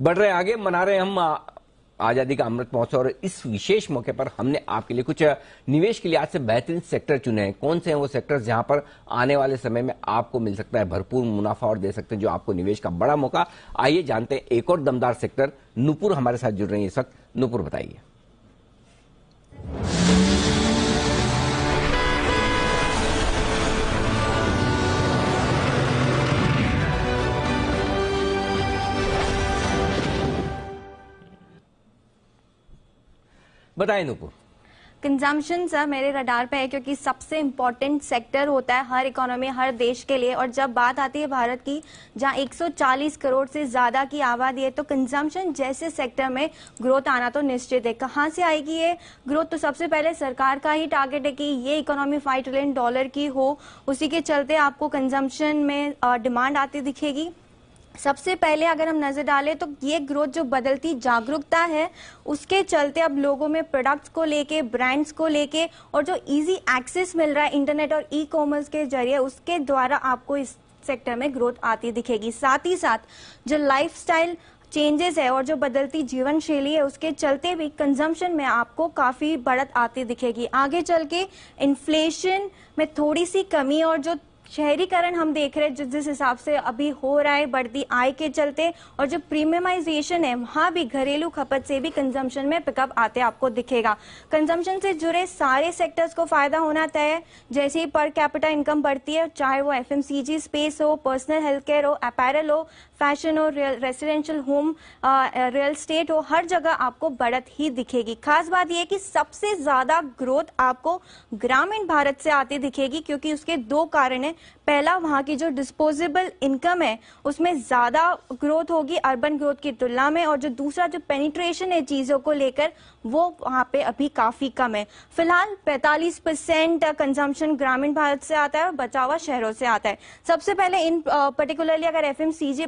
बढ़ रहे आगे मना रहे हम आजादी का अमृत महोत्सव और इस विशेष मौके पर हमने आपके लिए कुछ निवेश के लिए आज से बेहतरीन सेक्टर चुने हैं कौन से हैं वो सेक्टर जहां पर आने वाले समय में आपको मिल सकता है भरपूर मुनाफा और दे सकते हैं जो आपको निवेश का बड़ा मौका आइए जानते हैं एक और दमदार सेक्टर नुपुर हमारे साथ जुड़ रही है इस वक्त नुपुर बताइए बताए नूपुर कंजम्पशन सर मेरे रडार पे है क्योंकि सबसे इम्पोर्टेंट सेक्टर होता है हर इकोनॉमी हर देश के लिए और जब बात आती है भारत की जहां 140 करोड़ से ज़्यादा की आबादी है तो कंजम्पशन जैसे सेक्टर में ग्रोथ आना तो निश्चित है कहाँ से आएगी ये ग्रोथ तो सबसे पहले सरकार का ही टारगेट है कि ये इकोनॉमी फाइव ट्रिलियन डॉलर की हो उसी के चलते आपको कंजम्पशन में डिमांड आती दिखेगी सबसे पहले अगर हम नजर डालें तो ये ग्रोथ जो बदलती जागरूकता है उसके चलते अब लोगों में प्रोडक्ट्स को लेके ब्रांड्स को लेके और जो इजी एक्सेस मिल रहा है इंटरनेट और ई कॉमर्स के जरिए उसके द्वारा आपको इस सेक्टर में ग्रोथ आती दिखेगी साथ ही साथ जो लाइफस्टाइल चेंजेस है और जो बदलती जीवन शैली है उसके चलते भी कंजम्पशन में आपको काफी बढ़त आती दिखेगी आगे चल के इन्फ्लेशन में थोड़ी सी कमी और जो शहरीकरण हम देख रहे हैं जिस जिस हिसाब से अभी हो रहा है बढ़ती आय के चलते और जो प्रीमियमाइजेशन है वहां भी घरेलू खपत से भी कंजम्पशन में पिकअप आते आपको दिखेगा कंजम्पशन से जुड़े सारे सेक्टर्स को फायदा होना तय है जैसे ही पर कैपिटा इनकम बढ़ती है चाहे वो एफ स्पेस हो पर्सनल हेल्थ केयर हो अपैरल हो फैशन हो रेसिडेंशियल होम रियल स्टेट हो हर जगह आपको बढ़त ही दिखेगी खास बात यह कि सबसे ज्यादा ग्रोथ आपको ग्रामीण भारत से आती दिखेगी क्योंकि उसके दो कारण है हैं पहला वहाँ की जो डिस्पोजेबल इनकम है उसमें ज़्यादा ग्रोथ होगी अर्बन ग्रोथ की तुलना में और जो दूसरा जो पेनिट्रेशन है चीज़ों को लेकर वो वहाँ पे अभी काफ़ी कम है फिलहाल 45 परसेंट कंजम्पशन ग्रामीण भारत से आता है और बचा हुआ शहरों से आता है सबसे पहले इन पर्टिकुलरली अगर एफ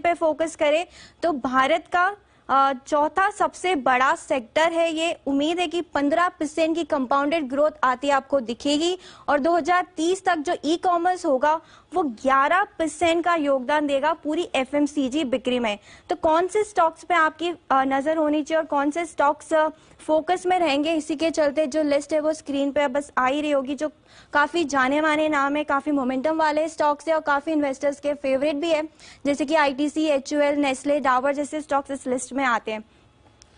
पे फोकस करें तो भारत का चौथा सबसे बड़ा सेक्टर है ये उम्मीद है कि 15 परसेंट की कंपाउंडेड ग्रोथ आती आपको दिखेगी और 2030 तक जो ई कॉमर्स होगा वो 11 परसेंट का योगदान देगा पूरी एफएमसीजी बिक्री में तो कौन से स्टॉक्स पे आपकी नजर होनी चाहिए और कौन से स्टॉक्स फोकस में रहेंगे इसी के चलते जो लिस्ट है वो स्क्रीन पे बस आ ही रही होगी जो काफी जाने माने नाम है काफी मोमेंटम वाले स्टॉक्स है और काफी इन्वेस्टर्स के फेवरेट भी है जैसे कि आईटीसी एचयूएल नेस्ले डावर जैसे स्टॉक्स इस लिस्ट में आते हैं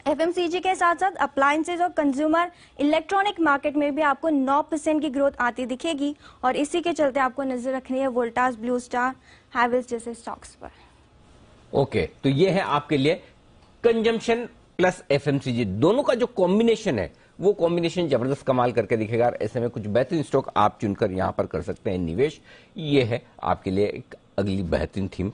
एफएमसीजी के साथ साथ अप्लायंसेज और कंज्यूमर इलेक्ट्रॉनिक मार्केट में भी आपको 9 परसेंट की ग्रोथ आती दिखेगी और इसी के चलते आपको नजर रखनी है वोल्टास ब्लू स्टार हैवल्स जैसे स्टॉक्स पर ओके okay, तो ये है आपके लिए कंजम्पशन प्लस एफएमसीजी दोनों का जो कॉम्बिनेशन है वो कॉम्बिनेशन जबरदस्त कमाल करके दिखेगा ऐसे में कुछ बेहतरीन स्टॉक आप चुनकर यहां पर कर सकते हैं निवेश ये है आपके लिए एक अगली बेहतरीन थीम